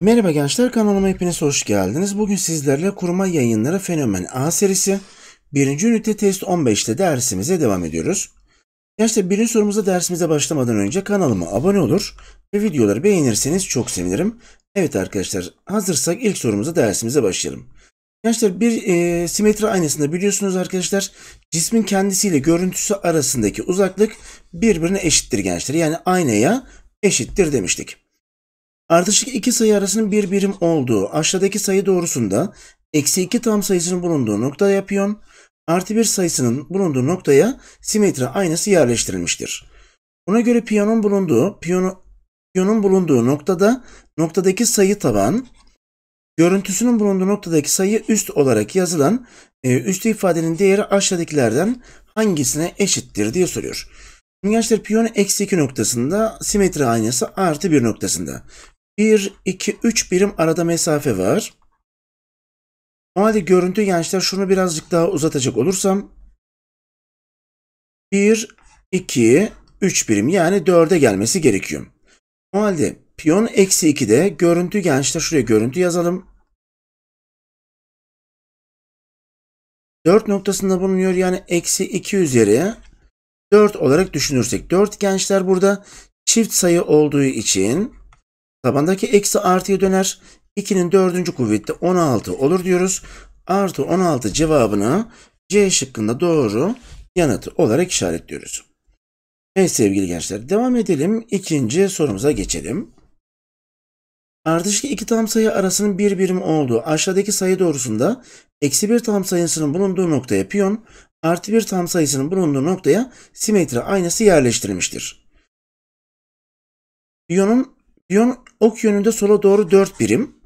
Merhaba gençler kanalıma hepiniz hoş geldiniz. Bugün sizlerle kurma yayınları fenomen A serisi 1. ünite test 15'te dersimize devam ediyoruz. Gençler birinci sorumuza dersimize başlamadan önce kanalıma abone olur ve videoları beğenirseniz çok sevinirim. Evet arkadaşlar hazırsak ilk sorumuza dersimize başlayalım. Arkadaşlar bir e, simetri aynasında biliyorsunuz arkadaşlar cismin kendisiyle görüntüsü arasındaki uzaklık birbirine eşittir gençler. Yani aynaya eşittir demiştik. Ardışık iki sayı arasının bir birim olduğu aşağıdaki sayı doğrusunda eksi iki tam sayısının bulunduğu nokta yapıyon artı bir sayısının bulunduğu noktaya simetri aynası yerleştirilmiştir. Buna göre piyonun bulunduğu piyonu, piyonun bulunduğu noktada noktadaki sayı taban Görüntüsünün bulunduğu noktadaki sayı üst olarak yazılan e, üstü ifadenin değeri aşağıdakilerden hangisine eşittir diye soruyor. Gençler piyon eksi 2 noktasında simetri aynası artı 1 noktasında. 1, 2, 3 birim arada mesafe var. O halde görüntü gençler şunu birazcık daha uzatacak olursam 1, 2, 3 birim yani 4'e gelmesi gerekiyor. O halde Piyon eksi 2'de görüntü gençler şuraya görüntü yazalım. 4 noktasında bulunuyor yani eksi 2 üzeri 4 olarak düşünürsek 4 gençler burada çift sayı olduğu için tabandaki eksi artıya döner. 2'nin 4. kuvveti 16 olur diyoruz. Artı 16 cevabını C şıkkında doğru yanıtı olarak işaretliyoruz. Evet sevgili gençler devam edelim. ikinci sorumuza geçelim. Ardışık iki tam sayı arasının bir birim olduğu aşağıdaki sayı doğrusunda eksi bir tam sayısının bulunduğu noktaya piyon, artı bir tam sayısının bulunduğu noktaya simetri aynası yerleştirilmiştir. Piyonun, piyon ok yönünde sola doğru 4 birim,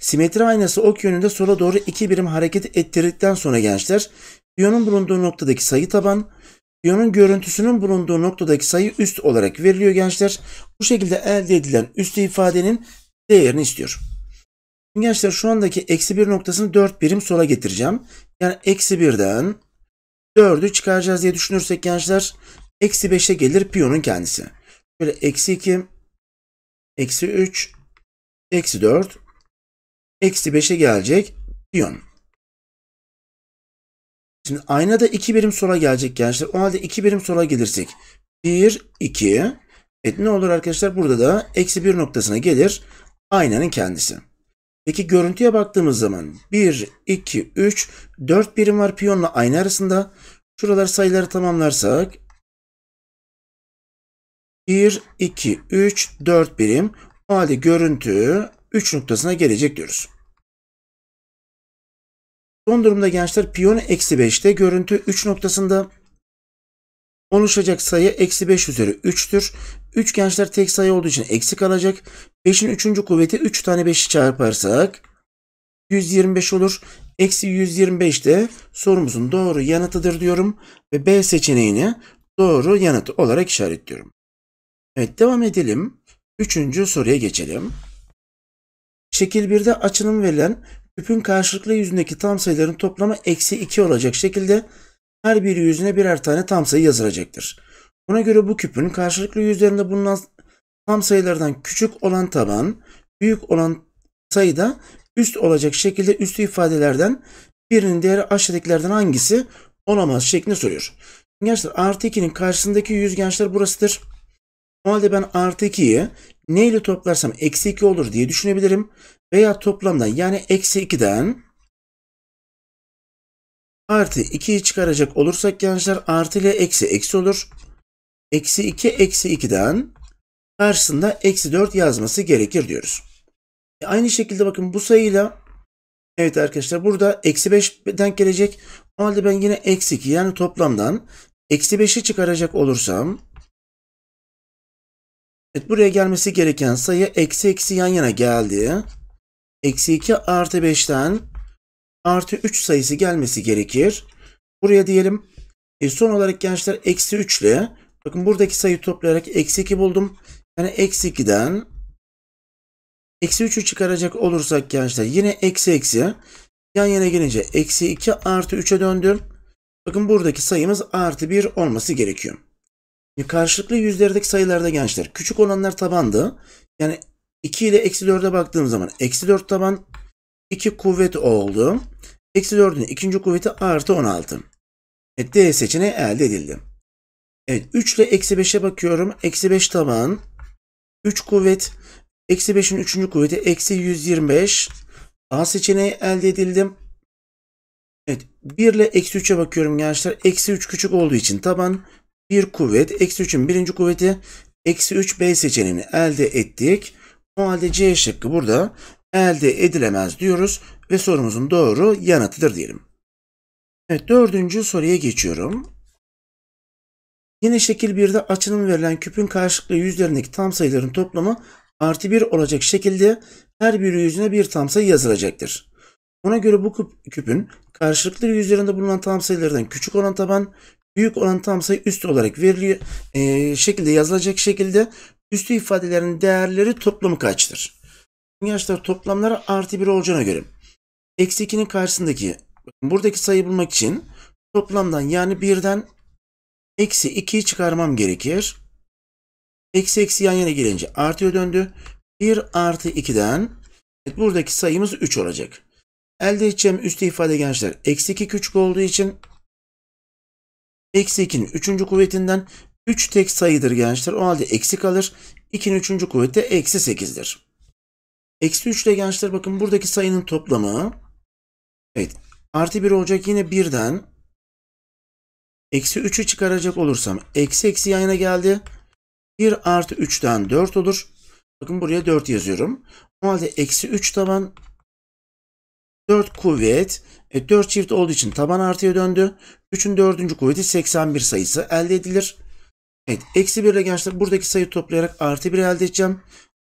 simetri aynası ok yönünde sola doğru 2 birim hareket ettirdikten sonra gençler, piyonun bulunduğu noktadaki sayı taban, piyonun görüntüsünün bulunduğu noktadaki sayı üst olarak veriliyor gençler. Bu şekilde elde edilen üstü ifadenin değerini istiyor. Gençler şu andaki eksi 1 noktasını 4 birim sola getireceğim. Yani eksi 1'den 4'ü çıkaracağız diye düşünürsek gençler eksi 5'e gelir piyonun kendisi. Böyle eksi 2, eksi 3, eksi 4, eksi 5'e gelecek piyon. Şimdi aynada 2 birim sola gelecek gençler. O halde 2 birim sola gelirsek 1, 2. Evet ne olur arkadaşlar burada da eksi 1 noktasına gelir aynanın kendisi. Peki görüntüye baktığımız zaman 1, 2, 3, 4 birim var piyonla ayna arasında. Şuralar sayıları tamamlarsak 1, 2, 3, 4 birim. O halde görüntü 3 noktasına gelecek diyoruz. Son durumda gençler piyon eksi 5'te görüntü 3 noktasında. Oluşacak sayı eksi 5 üzeri 3'tür. 3 gençler tek sayı olduğu için eksi kalacak. 5'in 3. kuvveti 3 tane 5'i çarparsak 125 olur. Eksi 125 de sorumuzun doğru yanıtıdır diyorum. Ve B seçeneğini doğru yanıtı olarak işaretliyorum. Evet devam edelim. Üçüncü soruya geçelim. Şekil 1'de açının verilen küpün karşılıklı yüzündeki tam sayıların toplamı eksi 2 olacak şekilde her bir yüzüne birer tane tam sayı yazılacaktır. Buna göre bu küpün karşılıklı yüzlerinde bulunan tam sayılardan küçük olan taban, büyük olan sayıda üst olacak şekilde üstü ifadelerden birinin değeri aşağıdakilerden hangisi olamaz şeklinde soruyor. Gençler artı 2'nin karşısındaki yüz gençler burasıdır. O halde ben artı 2'yi ne toplarsam eksi 2 olur diye düşünebilirim. Veya toplamdan yani eksi 2'den Artı 2'yi çıkaracak olursak gençler artı ile eksi eksi olur. Eksi 2 eksi 2'den karşısında eksi 4 yazması gerekir diyoruz. E aynı şekilde bakın bu sayıyla evet arkadaşlar burada eksi 5 denk gelecek. O halde ben yine eksi 2 yani toplamdan eksi 5'i çıkaracak olursam Evet buraya gelmesi gereken sayı eksi eksi yan yana geldi. Eksi 2 artı 5'ten artı 3 sayısı gelmesi gerekir. Buraya diyelim e son olarak gençler eksi 3 ile bakın buradaki sayı toplayarak eksi 2 buldum. Yani eksi 2'den eksi 3'ü çıkaracak olursak gençler yine eksi eksi yan yana gelince eksi 2 artı 3'e döndüm. Bakın buradaki sayımız artı 1 olması gerekiyor. Şimdi karşılıklı yüzlerdeki sayılarda gençler küçük olanlar tabandı. Yani 2 ile eksi 4'e baktığım zaman eksi 4 taban 2 kuvvet oldu. Eksi 4'ün ikinci kuvveti artı 16. Evet, D seçeneği elde edildi. Evet 3 ile eksi 5'e bakıyorum. Eksi 5 taban. 3 kuvvet. Eksi 5'in üçüncü kuvveti eksi 125. A seçeneği elde edildi. Evet 1 ile eksi 3'e bakıyorum gençler. Eksi 3 küçük olduğu için taban 1 kuvvet. Eksi 3'ün birinci kuvveti eksi 3 B seçeneğini elde ettik. O halde C şıkkı burada elde edilemez diyoruz ve sorumuzun doğru yanıtıdır diyelim. Evet dördüncü soruya geçiyorum. Yine şekil 1'de açınım verilen küpün karşılıklı yüzlerindeki tam sayıların toplamı artı 1 olacak şekilde her bir yüzüne bir tam sayı yazılacaktır. Buna göre bu küpün karşılıklı yüzlerinde bulunan tam sayılardan küçük olan taban, büyük olan tam sayı üst olarak veriliyor e, şekilde yazılacak şekilde üstü ifadelerin değerleri toplamı kaçtır? yaşlar toplamları artı 1 olacağına göre eksi 2'nin karşısındaki buradaki sayı bulmak için toplamdan yani 1'den eksi 2'yi çıkarmam gerekir. Eksi eksi yan yana gelince artıya döndü. 1 artı 2'den evet, buradaki sayımız 3 olacak. Elde edeceğim üstü ifade gençler eksi 2 küçük olduğu için eksi 2'nin 3. kuvvetinden 3 tek sayıdır gençler. O halde eksi kalır. 2'nin 3. kuvveti eksi 8'dir. Eksi 3 ile gençler bakın buradaki sayının toplamı. Evet. Artı 1 olacak yine 1'den. Eksi 3'ü çıkaracak olursam. Eksi eksi yayına geldi. 1 artı 3'ten 4 olur. Bakın buraya 4 yazıyorum. O halde eksi 3 taban 4 kuvvet. E, 4 çift olduğu için taban artıya döndü. 3'ün 4. kuvveti 81 sayısı elde edilir. Evet. Eksi 1 ile gençler buradaki sayı toplayarak artı 1 elde edeceğim.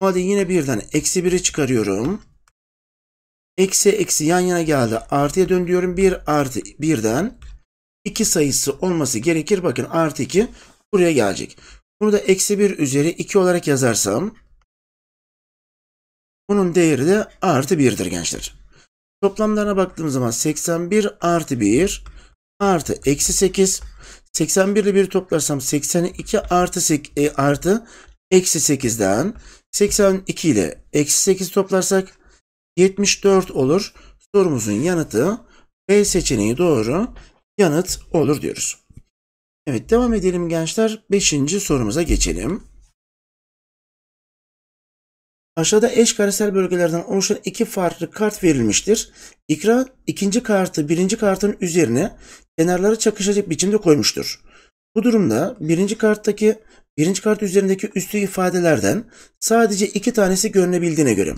Hadi yine birden eksi 1'i çıkarıyorum. Eksi eksi yan yana geldi. Artıya dön diyorum. 1 artı 1'den 2 sayısı olması gerekir. Bakın artı 2 buraya gelecek. Bunu da eksi 1 üzeri 2 olarak yazarsam bunun değeri de artı 1'dir gençler. Toplamlarına baktığımız zaman 81 artı 1 artı eksi 8. 81 ile 1 toplarsam 82 artı, e, artı eksi 8'den 82 ile eksi 8 toplarsak 74 olur. Sorumuzun yanıtı B seçeneği doğru yanıt olur diyoruz. Evet devam edelim gençler. 5. sorumuza geçelim. Aşağıda eş karesel bölgelerden oluşan iki farklı kart verilmiştir. İkra ikinci kartı birinci kartın üzerine kenarları çakışacak biçimde koymuştur. Bu durumda birinci karttaki Birinci kart üzerindeki üstü ifadelerden sadece iki tanesi görünebildiğine göre.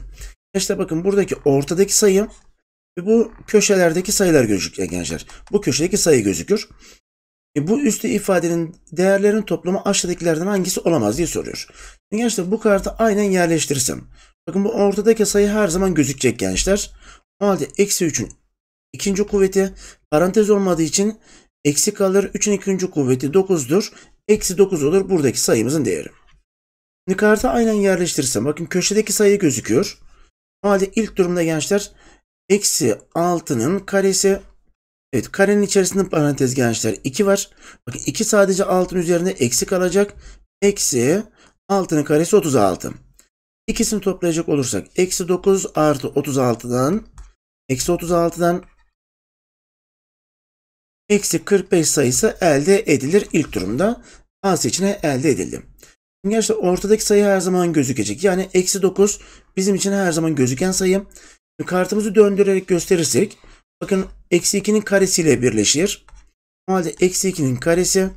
İşte bakın buradaki ortadaki sayı ve bu köşelerdeki sayılar gözüküyor gençler. Bu köşedeki sayı gözükür. E bu üstü ifadenin değerlerin toplamı aşağıdakilerden hangisi olamaz diye soruyor. Gençler bu kartı aynen yerleştirirsem. Bakın bu ortadaki sayı her zaman gözükecek gençler. O halde eksi 3'ün ikinci kuvveti parantez olmadığı için eksi kalır. 3'ün ikinci kuvveti 9'dur. Eksi 9 olur buradaki sayımızın değeri. Nikarta aynen yerleştirirsem bakın köşedeki sayı gözüküyor. O halde ilk durumda gençler eksi 6'nın karesi Evet karenin içerisinde parantez gençler 2 var. Bakın 2 sadece 6'nın üzerinde eksi kalacak. Eksi 6'nın karesi 36. İkisini toplayacak olursak eksi 9 artı 36'dan eksi 36'dan eksi 45 sayısı elde edilir ilk durumda. A seçeneği elde edildi. Şimdi gerçekten ortadaki sayı her zaman gözükecek. Yani eksi 9 bizim için her zaman gözüken sayı. kartımızı döndürerek gösterirsek bakın eksi 2'nin karesiyle birleşir. O halde eksi 2'nin karesi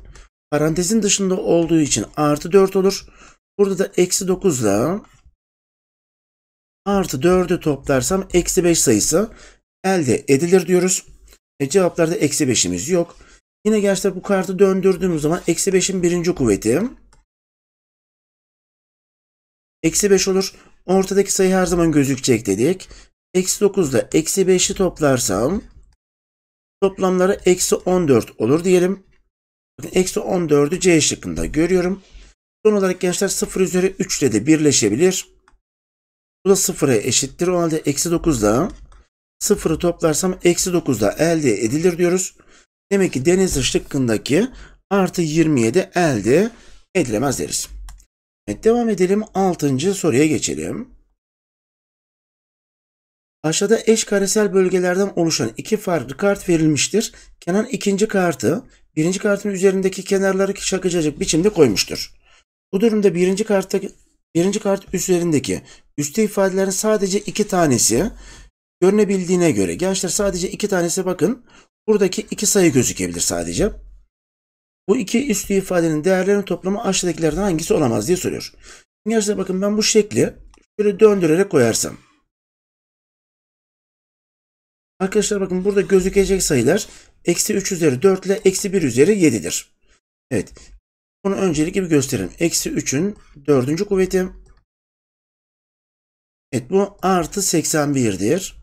parantezin dışında olduğu için artı 4 olur. Burada da eksi 9 ile artı 4'ü toplarsam eksi 5 sayısı elde edilir diyoruz. E cevaplarda eksi 5'imiz yok. Yine gençler bu kartı döndürdüğümüz zaman eksi 5'in birinci kuvveti. Eksi 5 olur. Ortadaki sayı her zaman gözükecek dedik. Eksi 9 ile eksi 5'i toplarsam toplamları eksi 14 olur diyelim. Bakın eksi 14'ü C şıkkında görüyorum. Son olarak gençler 0 üzeri 3 ile de birleşebilir. Bu da 0'a eşittir. O halde eksi 9 da 0'ı toplarsam eksi 9 da elde edilir diyoruz. Demek ki deniz şıkkındaki artı 27 elde edilemez deriz. Evet, devam edelim. 6. soruya geçelim. Aşağıda eş karesel bölgelerden oluşan iki farklı kart verilmiştir. Kenan ikinci kartı birinci kartın üzerindeki kenarları şakacacık biçimde koymuştur. Bu durumda birinci kartta birinci kart üzerindeki üstte ifadelerin sadece iki tanesi görünebildiğine göre gençler sadece iki tanesi bakın Buradaki iki sayı gözükebilir sadece. Bu iki üstü ifadenin değerlerinin toplamı aşağıdakilerden hangisi olamaz diye soruyor. Şimdi arkadaşlar bakın ben bu şekli şöyle döndürerek koyarsam. Arkadaşlar bakın burada gözükecek sayılar eksi 3 üzeri 4 ile eksi 1 üzeri 7'dir. Evet. Bunu öncelikle bir gösterelim. Eksi 3'ün 4. kuvveti. Evet bu artı 81'dir.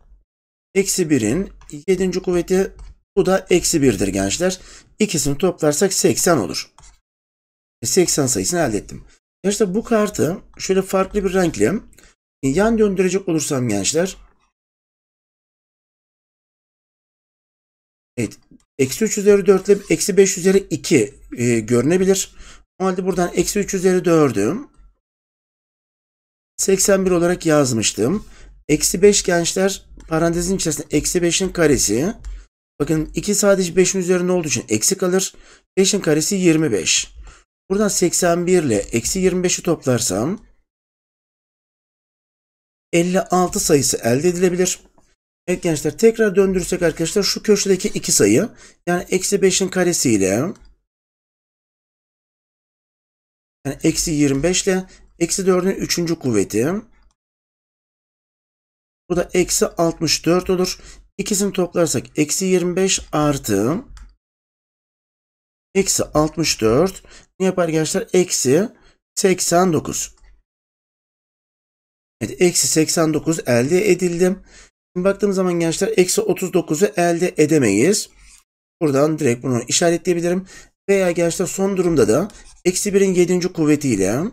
Eksi 1'in 7. kuvveti bu da eksi 1'dir gençler. İkisini toplarsak 80 olur. 80 e, sayısını elde ettim. Gençler bu kartı şöyle farklı bir renkle e, yan döndürecek olursam gençler. Evet. Eksi 3 üzeri 4 ile eksi 5 üzeri 2 e, görünebilir. O halde buradan eksi 3 üzeri 4'ü 81 olarak yazmıştım. Eksi 5 gençler parantezin içerisinde eksi 5'in karesi Bakın 2 sadece 5'in üzerinde olduğu için eksi kalır. 5'in karesi 25. Buradan 81 ile eksi 25'i toplarsam 56 sayısı elde edilebilir. Evet gençler tekrar döndürürsek arkadaşlar şu köşedeki iki sayı yani eksi 5'in karesi ile yani eksi 25 ile eksi 4'ün 3. kuvveti bu da eksi 64 olur. İkisini toplarsak eksi 25 artı eksi 64 ne yapar gençler? Eksi 89. Evet eksi 89 elde edildim. Şimdi baktığım zaman gençler eksi 39'u elde edemeyiz. Buradan direkt bunu işaretleyebilirim. Veya gençler son durumda da eksi 1'in 7. kuvvetiyle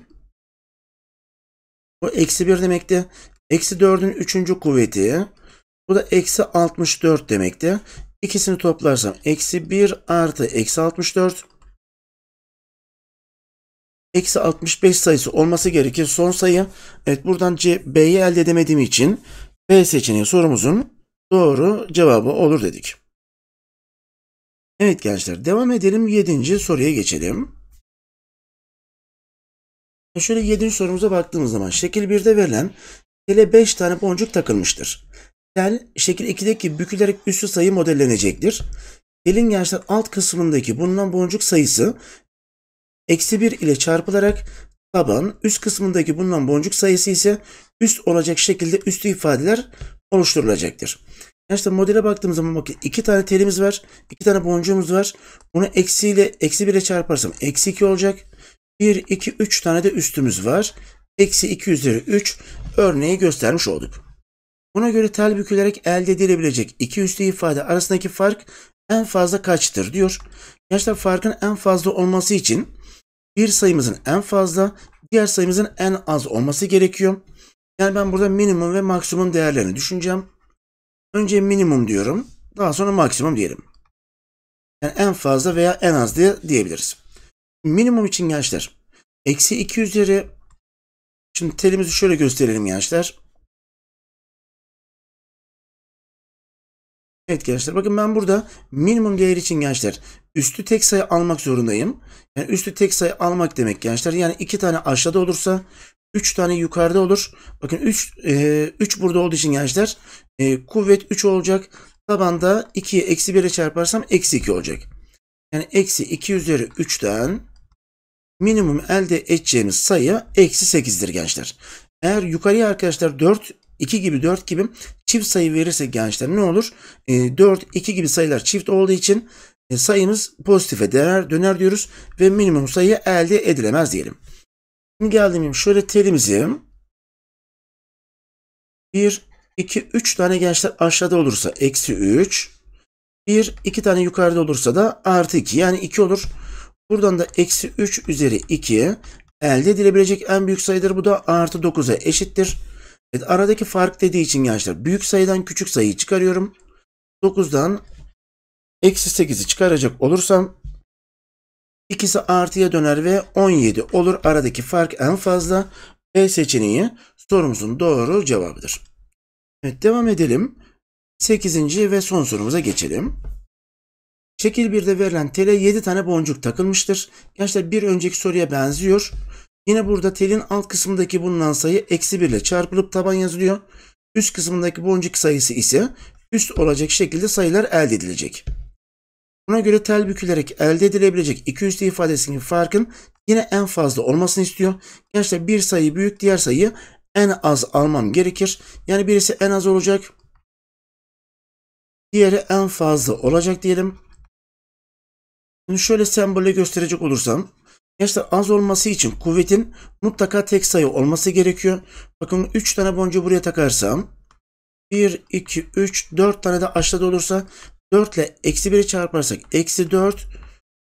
bu eksi 1 demekti. Eksi 4'ün 3. kuvveti bu da eksi 64 demekti. İkisini toplarsam eksi 1 artı eksi 64. Eksi 65 sayısı olması gerekir. Son sayı. Evet buradan C, B'yi elde edemediğim için B seçeneği sorumuzun doğru cevabı olur dedik. Evet gençler devam edelim. 7. soruya geçelim. Şöyle 7. sorumuza baktığımız zaman şekil 1'de verilen tele 5 tane boncuk takılmıştır. Tel şekil 2'deki bükülerek üstü sayı modellenecektir. Telin gençler alt kısmındaki bulunan boncuk sayısı eksi 1 ile çarpılarak taban üst kısmındaki bulunan boncuk sayısı ise üst olacak şekilde üstü ifadeler oluşturulacaktır. Gençler modele baktığımız zaman bakın iki tane telimiz var. iki tane boncuğumuz var. Bunu eksi ile eksi 1 ile çarparsam eksi 2 olacak. 1, 2, 3 tane de üstümüz var. Eksi 2 üzeri 3 örneği göstermiş olduk. Buna göre tel bükülerek elde edilebilecek iki üslü ifade arasındaki fark en fazla kaçtır diyor. Gençler farkın en fazla olması için bir sayımızın en fazla, diğer sayımızın en az olması gerekiyor. Yani ben burada minimum ve maksimum değerlerini düşüneceğim. Önce minimum diyorum. Daha sonra maksimum diyelim. Yani en fazla veya en az diye diyebiliriz. Minimum için gençler. Eksi 2 üzeri. Şimdi telimizi şöyle gösterelim gençler. Evet gençler bakın ben burada minimum değer için gençler üstü tek sayı almak zorundayım. Yani üstü tek sayı almak demek gençler. Yani iki tane aşağıda olursa 3 tane yukarıda olur. Bakın 3 e, burada olduğu için gençler e, kuvvet 3 olacak. Tabanda 2'yi eksi 1'e çarparsam eksi 2 olacak. Yani eksi 2 üzeri 3'ten minimum elde edeceğimiz sayı eksi 8'dir gençler. Eğer yukarıya arkadaşlar 4, 2 gibi 4 gibi çift sayı verirse gençler ne olur? E, 4, 2 gibi sayılar çift olduğu için e, sayımız pozitife döner, döner diyoruz ve minimum sayı elde edilemez diyelim. Şimdi geldiğim şöyle telimizi 1, 2, 3 tane gençler aşağıda olursa eksi 3. 1, 2 tane yukarıda olursa da artı 2. Yani 2 olur. Buradan da eksi 3 üzeri 2 elde edilebilecek en büyük sayıdır. Bu da artı 9'a eşittir. E, aradaki fark dediği için gençler büyük sayıdan küçük sayıyı çıkarıyorum. 9'dan eksi 8'i çıkaracak olursam ikisi artıya döner ve 17 olur. Aradaki fark en fazla. B seçeneği sorumuzun doğru cevabıdır. Evet devam edelim. 8. ve son sorumuza geçelim. Şekil 1'de verilen tele 7 tane boncuk takılmıştır. Gençler bir önceki soruya benziyor. Yine burada telin alt kısmındaki bulunan sayı eksi 1 ile çarpılıp taban yazılıyor. Üst kısmındaki boncuk sayısı ise üst olacak şekilde sayılar elde edilecek. Buna göre tel bükülerek elde edilebilecek iki üstü ifadesinin farkın yine en fazla olmasını istiyor. Gençler bir sayı büyük diğer sayıyı en az almam gerekir. Yani birisi en az olacak. Diğeri en fazla olacak diyelim. Şimdi şöyle sembolle gösterecek olursam Gençler az olması için kuvvetin mutlaka tek sayı olması gerekiyor. Bakın 3 tane boncuğu buraya takarsam 1, 2, 3, 4 tane de aşağıda olursa 4 ile eksi 1'i çarparsak eksi 4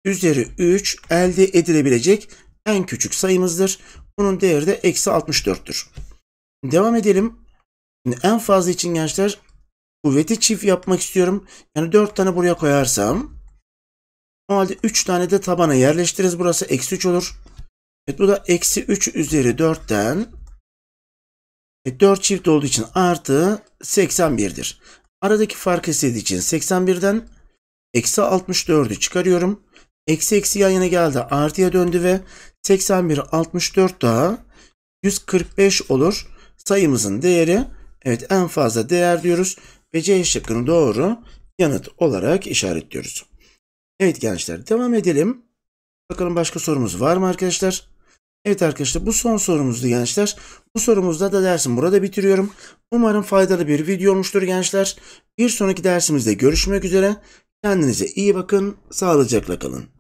üzeri 3 elde edilebilecek en küçük sayımızdır. Bunun değeri de eksi 64'tür. Devam edelim. Şimdi en fazla için gençler kuvveti çift yapmak istiyorum. Yani 4 tane buraya koyarsam Normalde 3 tane de tabana yerleştiririz. Burası eksi 3 olur. Evet bu da eksi 3 üzeri 4'ten e, 4 çift olduğu için artı 81'dir. Aradaki fark istediği için 81'den eksi 64'ü çıkarıyorum. Eksi eksi yan yana geldi. Artıya döndü ve 81 64 daha 145 olur. Sayımızın değeri evet en fazla değer diyoruz. Ve C şıkkını doğru yanıt olarak işaretliyoruz. Evet gençler devam edelim. Bakalım başka sorumuz var mı arkadaşlar? Evet arkadaşlar bu son sorumuzdu gençler. Bu sorumuzda da dersim burada bitiriyorum. Umarım faydalı bir video olmuştur gençler. Bir sonraki dersimizde görüşmek üzere. Kendinize iyi bakın. Sağlıcakla kalın.